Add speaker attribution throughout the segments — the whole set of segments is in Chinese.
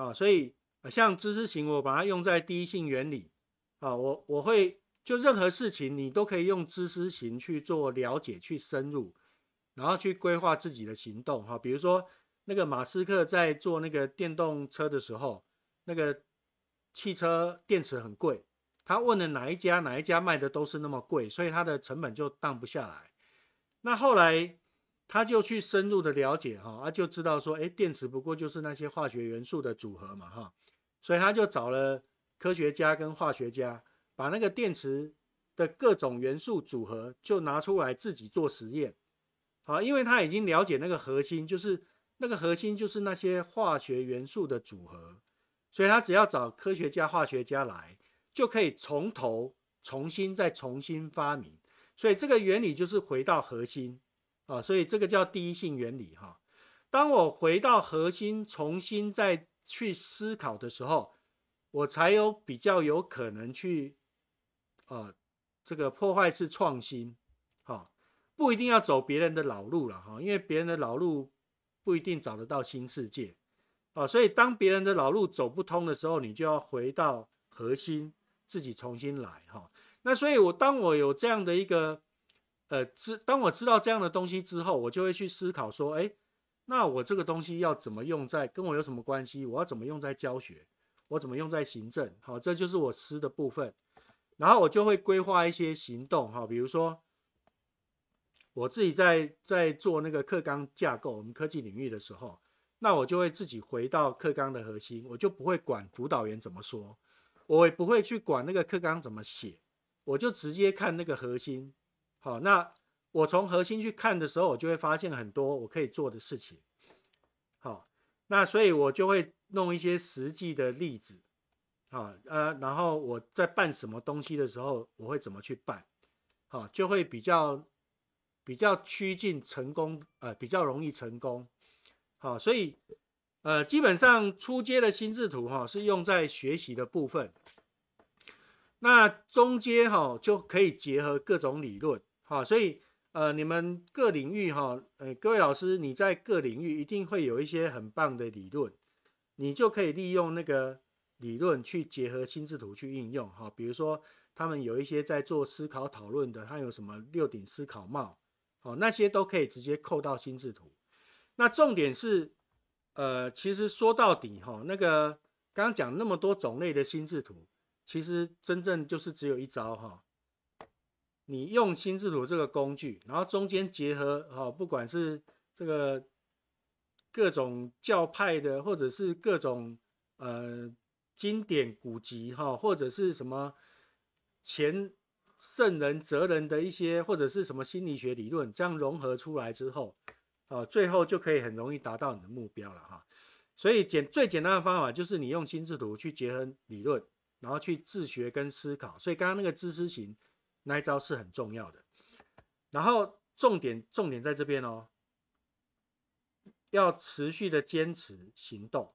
Speaker 1: 啊，所以像知识型，我把它用在第一性原理。啊，我我会就任何事情，你都可以用知识型去做了解、去深入，然后去规划自己的行动。哈，比如说那个马斯克在做那个电动车的时候，那个汽车电池很贵，他问了哪一家，哪一家卖的都是那么贵，所以他的成本就荡不下来。那后来。他就去深入的了解哈，他就知道说，哎，电池不过就是那些化学元素的组合嘛哈，所以他就找了科学家跟化学家，把那个电池的各种元素组合就拿出来自己做实验，好，因为他已经了解那个核心，就是那个核心就是那些化学元素的组合，所以他只要找科学家、化学家来，就可以从头重新再重新发明，所以这个原理就是回到核心。啊，所以这个叫第一性原理哈。当我回到核心，重新再去思考的时候，我才有比较有可能去啊，这个破坏式创新，哈，不一定要走别人的老路了哈，因为别人的老路不一定找得到新世界，啊，所以当别人的老路走不通的时候，你就要回到核心，自己重新来哈。那所以，我当我有这样的一个。呃，知当我知道这样的东西之后，我就会去思考说，哎，那我这个东西要怎么用在跟我有什么关系？我要怎么用在教学？我怎么用在行政？好，这就是我思的部分。然后我就会规划一些行动，哈，比如说我自己在在做那个课纲架构，我们科技领域的时候，那我就会自己回到课纲的核心，我就不会管辅导员怎么说，我也不会去管那个课纲怎么写，我就直接看那个核心。好，那我从核心去看的时候，我就会发现很多我可以做的事情。好，那所以我就会弄一些实际的例子。好，呃，然后我在办什么东西的时候，我会怎么去办？好，就会比较比较趋近成功，呃，比较容易成功。好，所以呃，基本上初阶的心智图哈是用在学习的部分，那中阶哈就可以结合各种理论。好，所以呃，你们各领域哈，呃，各位老师，你在各领域一定会有一些很棒的理论，你就可以利用那个理论去结合心智图去应用哈。比如说，他们有一些在做思考讨论的，他有什么六顶思考帽，哦，那些都可以直接扣到心智图。那重点是，呃，其实说到底哈，那个刚刚讲那么多种类的心智图，其实真正就是只有一招哈。你用心智图这个工具，然后中间结合哈，不管是这个各种教派的，或者是各种呃经典古籍哈，或者是什么前圣人哲人的一些，或者是什么心理学理论，这样融合出来之后，啊，最后就可以很容易达到你的目标了哈。所以简最简单的方法就是你用心智图去结合理论，然后去自学跟思考。所以刚刚那个知识型。那一招是很重要的，然后重点重点在这边哦，要持续的坚持行动，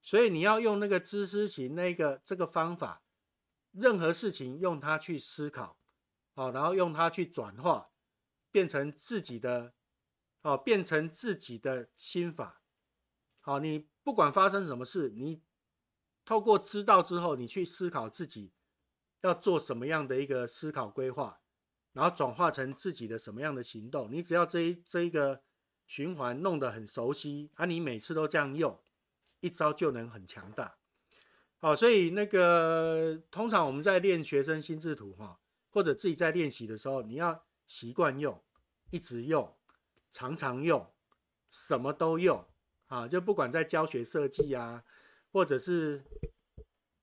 Speaker 1: 所以你要用那个知识型那个这个方法，任何事情用它去思考，好，然后用它去转化，变成自己的，好，变成自己的心法，好，你不管发生什么事，你透过知道之后，你去思考自己。要做什么样的一个思考规划，然后转化成自己的什么样的行动？你只要这一这一个循环弄得很熟悉，啊，你每次都这样用，一招就能很强大。好，所以那个通常我们在练学生心智图哈，或者自己在练习的时候，你要习惯用，一直用，常常用，什么都用啊，就不管在教学设计啊，或者是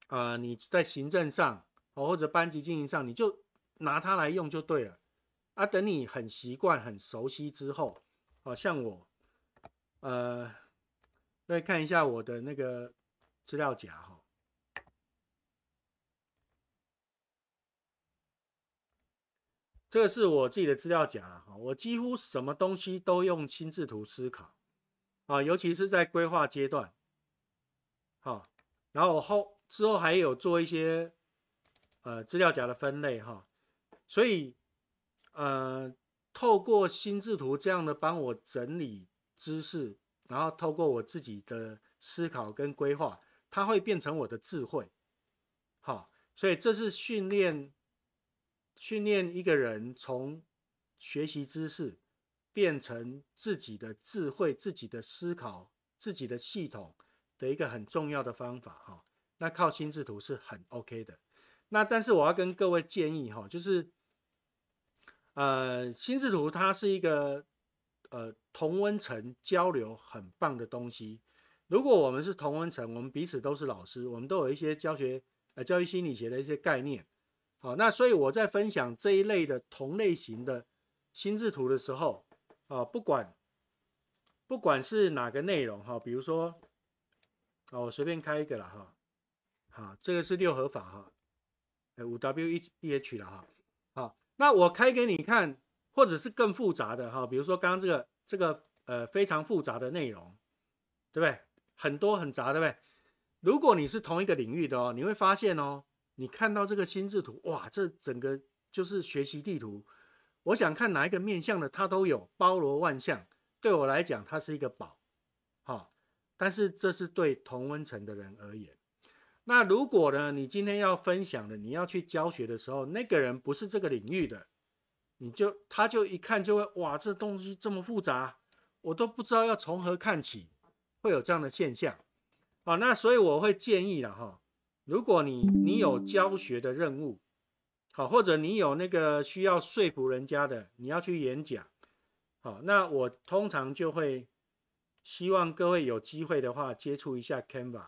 Speaker 1: 啊你在行政上。哦，或者班级经营上，你就拿它来用就对了啊。等你很习惯、很熟悉之后，哦，像我，呃，再看一下我的那个资料夹哈。这个是我自己的资料夹了哈。我几乎什么东西都用心智图思考啊，尤其是在规划阶段，好，然后后之后还有做一些。呃，资料夹的分类哈，所以呃，透过心智图这样的帮我整理知识，然后透过我自己的思考跟规划，它会变成我的智慧。好，所以这是训练训练一个人从学习知识变成自己的智慧、自己的思考、自己的系统的一个很重要的方法哈。那靠心智图是很 OK 的。那但是我要跟各位建议哈，就是，呃，心智图它是一个呃同温层交流很棒的东西。如果我们是同温层，我们彼此都是老师，我们都有一些教学呃教育心理学的一些概念，好，那所以我在分享这一类的同类型的心智图的时候，啊，不管不管是哪个内容哈，比如说，啊，我随便开一个了哈，好，这个是六合法哈。五 W E B H 了哈，好，那我开给你看，或者是更复杂的哈，比如说刚刚这个这个呃非常复杂的内容，对不对？很多很杂，对不对？如果你是同一个领域的哦，你会发现哦，你看到这个心智图，哇，这整个就是学习地图。我想看哪一个面向的，它都有，包罗万象。对我来讲，它是一个宝，好。但是这是对同温层的人而言。那如果呢？你今天要分享的，你要去教学的时候，那个人不是这个领域的，你就他就一看就会哇，这东西这么复杂，我都不知道要从何看起，会有这样的现象。好，那所以我会建议了哈，如果你你有教学的任务，好，或者你有那个需要说服人家的，你要去演讲，好，那我通常就会希望各位有机会的话接触一下 Canva。